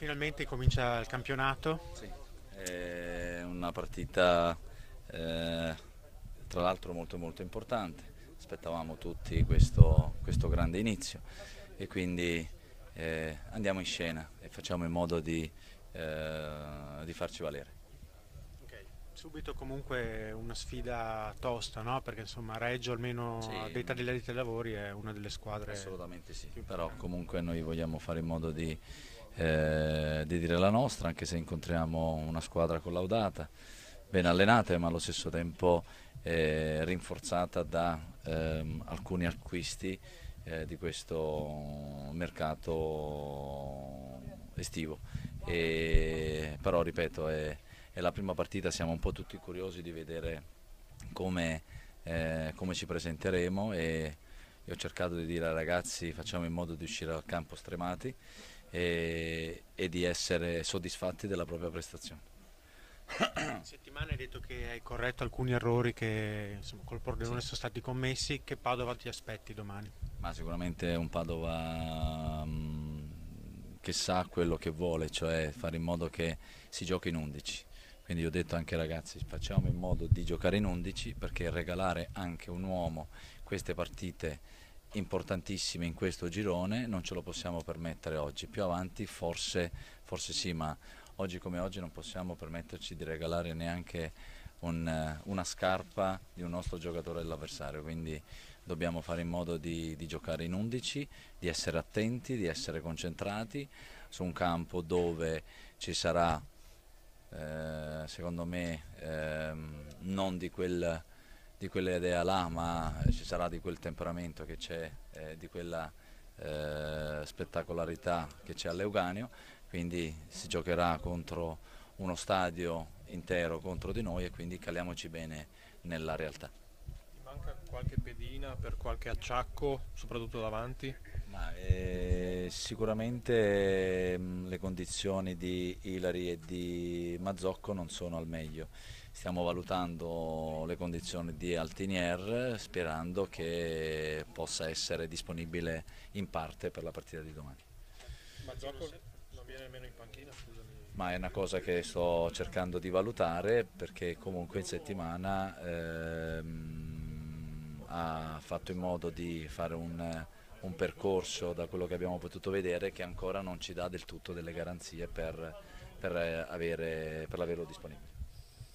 Finalmente comincia il campionato. Sì, è una partita eh, tra l'altro molto molto importante, aspettavamo tutti questo, questo grande inizio e quindi eh, andiamo in scena e facciamo in modo di, eh, di farci valere subito comunque una sfida tosta, no? Perché insomma Reggio almeno sì. a detta delle dei lavori è una delle squadre. Assolutamente sì, però comunque noi vogliamo fare in modo di, eh, di dire la nostra, anche se incontriamo una squadra collaudata, ben allenata, ma allo stesso tempo eh, rinforzata da ehm, alcuni acquisti eh, di questo mercato estivo. E, però ripeto, è è la prima partita, siamo un po' tutti curiosi di vedere come, eh, come ci presenteremo e io ho cercato di dire ai ragazzi facciamo in modo di uscire dal campo stremati e, e di essere soddisfatti della propria prestazione. Settimana hai detto che hai corretto alcuni errori che insomma, col Pordenone sì. sono stati commessi, che Padova ti aspetti domani? Ma sicuramente un Padova um, che sa quello che vuole, cioè fare in modo che si giochi in 11 quindi ho detto anche ai ragazzi facciamo in modo di giocare in 11 perché regalare anche un uomo queste partite importantissime in questo girone non ce lo possiamo permettere oggi. Più avanti forse, forse sì, ma oggi come oggi non possiamo permetterci di regalare neanche un, una scarpa di un nostro giocatore dell'avversario, quindi dobbiamo fare in modo di, di, giocare in 11, di essere attenti, di essere concentrati su un campo dove ci sarà eh, secondo me ehm, non di, quel, di quell'idea là, ma ci sarà di quel temperamento che c'è, eh, di quella eh, spettacolarità che c'è all'Euganio, quindi si giocherà contro uno stadio intero contro di noi e quindi caliamoci bene nella realtà. Ti manca qualche pedina per qualche acciacco, soprattutto davanti? Ma, eh sicuramente ehm, le condizioni di Ilari e di Mazzocco non sono al meglio. Stiamo valutando le condizioni di Altinier sperando che possa essere disponibile in parte per la partita di domani. Mazzocco non viene nemmeno in panchina, scusami ma è una cosa che sto cercando di valutare perché comunque in settimana ehm, ha fatto in modo di fare un un percorso, da quello che abbiamo potuto vedere, che ancora non ci dà del tutto delle garanzie per, per, eh, avere, per averlo disponibile.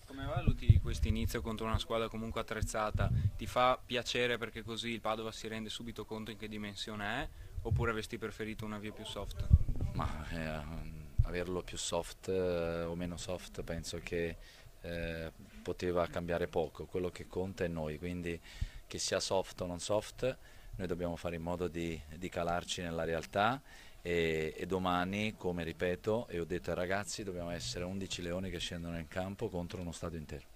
Come valuti questo inizio contro una squadra comunque attrezzata? Ti fa piacere perché così il Padova si rende subito conto in che dimensione è? Oppure avresti preferito una via più soft? Ma eh, mm, averlo più soft eh, o meno soft penso che eh, poteva cambiare poco. Quello che conta è noi, quindi che sia soft o non soft noi dobbiamo fare in modo di, di calarci nella realtà e, e, domani, come ripeto e ho detto ai ragazzi, dobbiamo essere 11 leoni che scendono in campo contro uno stato intero.